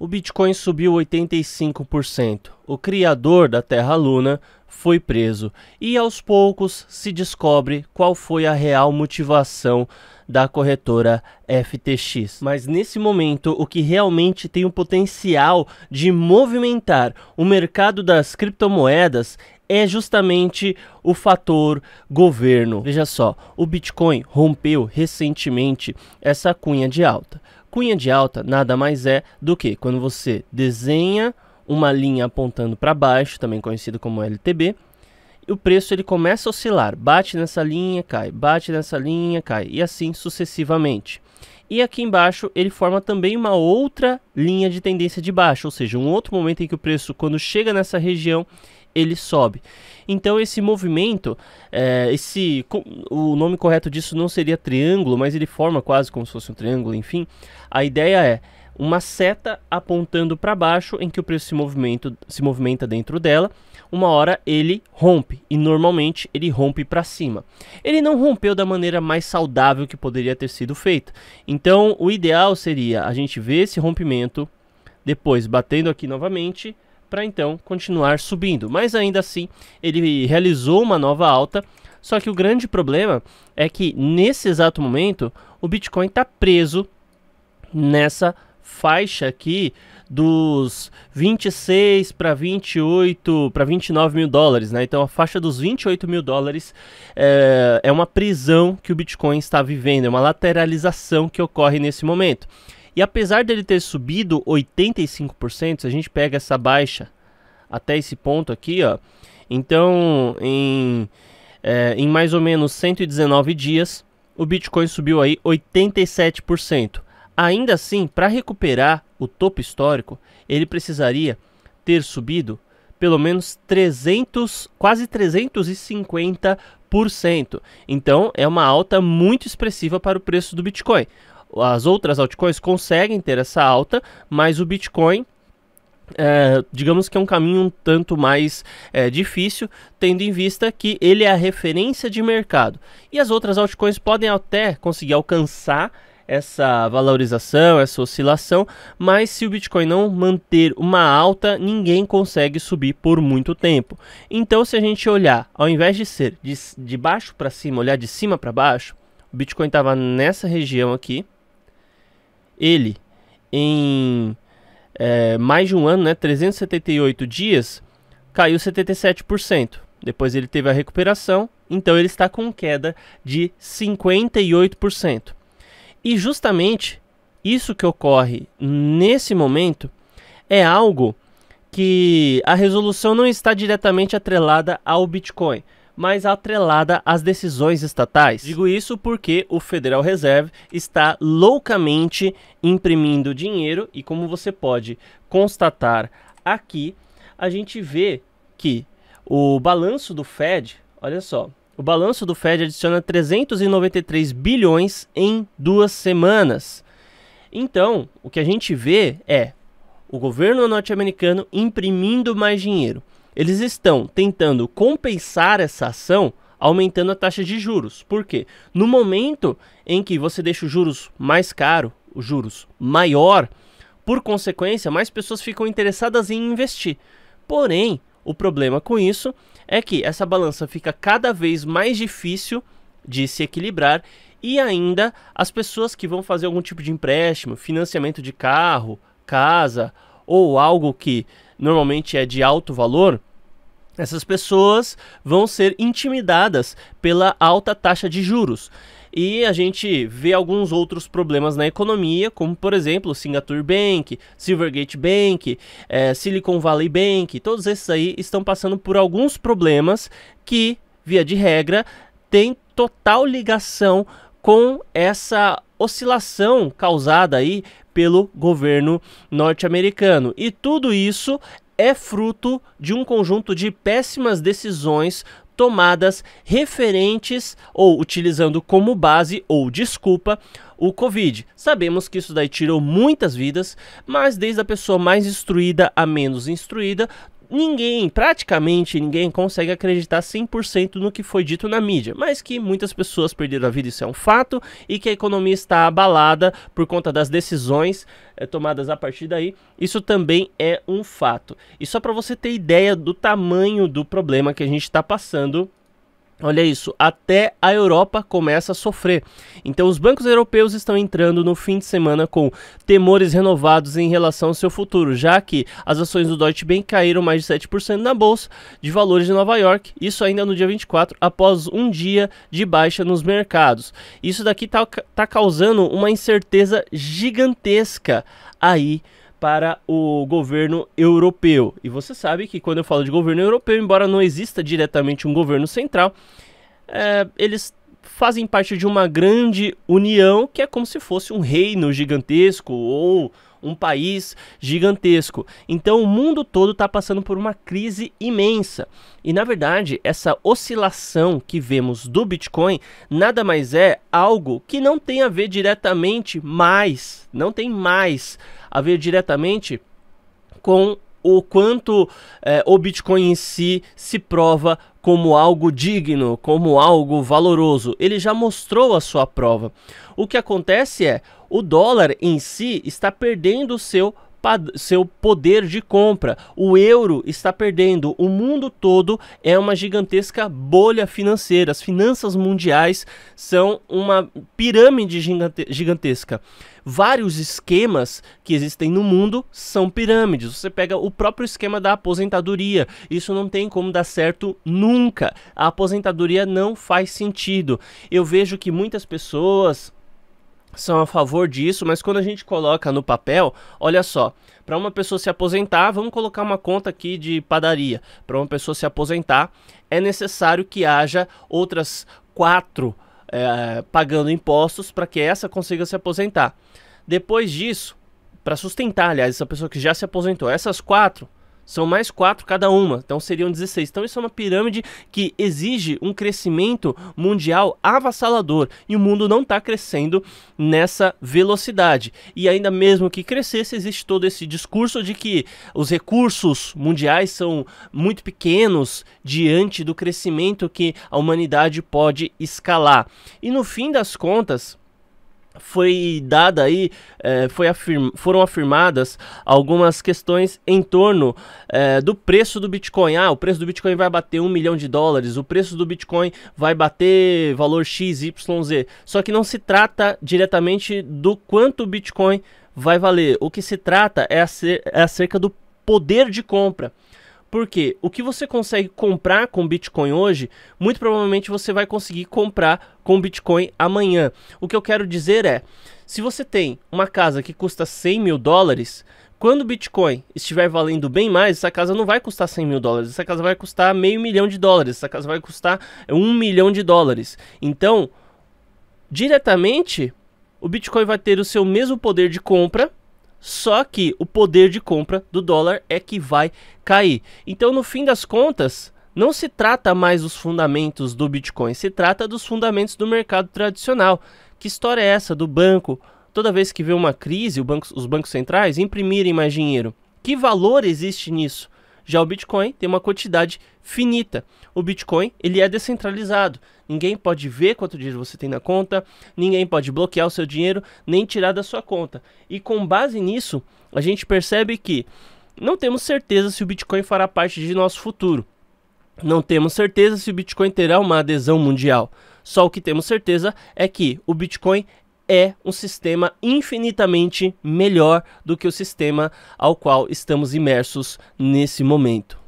O Bitcoin subiu 85%. O criador da Terra Luna foi preso e aos poucos se descobre qual foi a real motivação da corretora FTX. Mas nesse momento, o que realmente tem o potencial de movimentar o mercado das criptomoedas é justamente o fator governo. Veja só, o Bitcoin rompeu recentemente essa cunha de alta. Cunha de alta nada mais é do que quando você desenha uma linha apontando para baixo, também conhecido como LTB, o preço ele começa a oscilar, bate nessa linha, cai, bate nessa linha, cai e assim sucessivamente. E aqui embaixo ele forma também uma outra linha de tendência de baixa, ou seja, um outro momento em que o preço quando chega nessa região, ele sobe. Então esse movimento, é, esse o nome correto disso não seria triângulo, mas ele forma quase como se fosse um triângulo, enfim. A ideia é uma seta apontando para baixo em que o preço se, movimento, se movimenta dentro dela. Uma hora ele rompe e normalmente ele rompe para cima. Ele não rompeu da maneira mais saudável que poderia ter sido feita. Então o ideal seria a gente ver esse rompimento, depois batendo aqui novamente para então continuar subindo. Mas ainda assim, ele realizou uma nova alta. Só que o grande problema é que nesse exato momento o Bitcoin está preso nessa faixa aqui dos 26 para 28 para 29 mil dólares, né? Então a faixa dos 28 mil dólares é, é uma prisão que o Bitcoin está vivendo, é uma lateralização que ocorre nesse momento. E apesar dele ter subido 85%, se a gente pega essa baixa até esse ponto aqui, ó, então em, é, em mais ou menos 119 dias, o Bitcoin subiu aí 87%. Ainda assim, para recuperar o topo histórico, ele precisaria ter subido pelo menos 300, quase 350%. Então, é uma alta muito expressiva para o preço do Bitcoin as outras altcoins conseguem ter essa alta, mas o Bitcoin é, digamos que é um caminho um tanto mais é, difícil, tendo em vista que ele é a referência de mercado. E as outras altcoins podem até conseguir alcançar essa valorização, essa oscilação, mas se o Bitcoin não manter uma alta, ninguém consegue subir por muito tempo. Então, se a gente olhar, ao invés de ser de, de baixo para cima, olhar de cima para baixo, o Bitcoin estava nessa região aqui, ele em é, mais de um ano, né, 378 dias, caiu 77%. Depois ele teve a recuperação, então ele está com queda de 58%. E justamente isso que ocorre nesse momento é algo que a resolução não está diretamente atrelada ao Bitcoin mas atrelada às decisões estatais. Digo isso porque o Federal Reserve está loucamente imprimindo dinheiro e, como você pode constatar aqui, a gente vê que o balanço do Fed, olha só, o balanço do Fed adiciona 393 bilhões em duas semanas. Então, o que a gente vê é o governo norte-americano imprimindo mais dinheiro. Eles estão tentando compensar essa ação aumentando a taxa de juros. Por quê? No momento em que você deixa os juros mais caro, os juros maior, por consequência, mais pessoas ficam interessadas em investir. Porém, o problema com isso é que essa balança fica cada vez mais difícil de se equilibrar e ainda as pessoas que vão fazer algum tipo de empréstimo, financiamento de carro, casa ou algo que normalmente é de alto valor, essas pessoas vão ser intimidadas pela alta taxa de juros. E a gente vê alguns outros problemas na economia, como por exemplo Singapore Bank, Silvergate Bank, é, Silicon Valley Bank, todos esses aí estão passando por alguns problemas que, via de regra, têm total ligação com essa oscilação causada aí pelo governo norte-americano. E tudo isso é fruto de um conjunto de péssimas decisões tomadas referentes ou utilizando como base ou desculpa o Covid. Sabemos que isso daí tirou muitas vidas, mas desde a pessoa mais instruída a menos instruída, ninguém, praticamente ninguém, consegue acreditar 100% no que foi dito na mídia, mas que muitas pessoas perderam a vida, isso é um fato, e que a economia está abalada por conta das decisões eh, tomadas a partir daí, isso também é um fato. E só para você ter ideia do tamanho do problema que a gente está passando Olha isso, até a Europa começa a sofrer. Então, os bancos europeus estão entrando no fim de semana com temores renovados em relação ao seu futuro, já que as ações do Deutsche Bank caíram mais de 7% na bolsa de valores de Nova York, isso ainda no dia 24, após um dia de baixa nos mercados. Isso daqui está tá causando uma incerteza gigantesca aí para o governo europeu. E você sabe que quando eu falo de governo europeu, embora não exista diretamente um governo central, é, eles fazem parte de uma grande união que é como se fosse um reino gigantesco ou um país gigantesco. Então o mundo todo está passando por uma crise imensa. E na verdade, essa oscilação que vemos do Bitcoin nada mais é algo que não tem a ver diretamente mais, não tem mais a ver diretamente com o quanto eh, o Bitcoin em si se prova como algo digno, como algo valoroso. Ele já mostrou a sua prova. O que acontece é o dólar em si está perdendo o seu valor seu poder de compra. O euro está perdendo. O mundo todo é uma gigantesca bolha financeira. As finanças mundiais são uma pirâmide gigante gigantesca. Vários esquemas que existem no mundo são pirâmides. Você pega o próprio esquema da aposentadoria. Isso não tem como dar certo nunca. A aposentadoria não faz sentido. Eu vejo que muitas pessoas são a favor disso, mas quando a gente coloca no papel, olha só, para uma pessoa se aposentar, vamos colocar uma conta aqui de padaria. Para uma pessoa se aposentar, é necessário que haja outras quatro é, pagando impostos para que essa consiga se aposentar. Depois disso, para sustentar, aliás, essa pessoa que já se aposentou, essas quatro são mais quatro cada uma, então seriam 16. Então isso é uma pirâmide que exige um crescimento mundial avassalador e o mundo não está crescendo nessa velocidade. E ainda mesmo que crescesse, existe todo esse discurso de que os recursos mundiais são muito pequenos diante do crescimento que a humanidade pode escalar. E no fim das contas, foi dada aí, é, foi afirma, foram afirmadas algumas questões em torno é, do preço do Bitcoin. Ah, o preço do Bitcoin vai bater um milhão de dólares, o preço do Bitcoin vai bater valor XYZ. Só que não se trata diretamente do quanto o Bitcoin vai valer. O que se trata é, é acerca do poder de compra. Porque o que você consegue comprar com Bitcoin hoje, muito provavelmente você vai conseguir comprar com Bitcoin amanhã. O que eu quero dizer é, se você tem uma casa que custa 100 mil dólares, quando o Bitcoin estiver valendo bem mais, essa casa não vai custar 100 mil dólares, essa casa vai custar meio milhão de dólares, essa casa vai custar um milhão de dólares. Então, diretamente, o Bitcoin vai ter o seu mesmo poder de compra só que o poder de compra do dólar é que vai cair. Então, no fim das contas, não se trata mais dos fundamentos do Bitcoin, se trata dos fundamentos do mercado tradicional. Que história é essa do banco? Toda vez que vê uma crise, banco, os bancos centrais imprimirem mais dinheiro. Que valor existe nisso? Já o Bitcoin tem uma quantidade finita. O Bitcoin ele é descentralizado. Ninguém pode ver quanto dinheiro você tem na conta, ninguém pode bloquear o seu dinheiro nem tirar da sua conta. E com base nisso, a gente percebe que não temos certeza se o Bitcoin fará parte de nosso futuro. Não temos certeza se o Bitcoin terá uma adesão mundial. Só o que temos certeza é que o Bitcoin é um sistema infinitamente melhor do que o sistema ao qual estamos imersos nesse momento.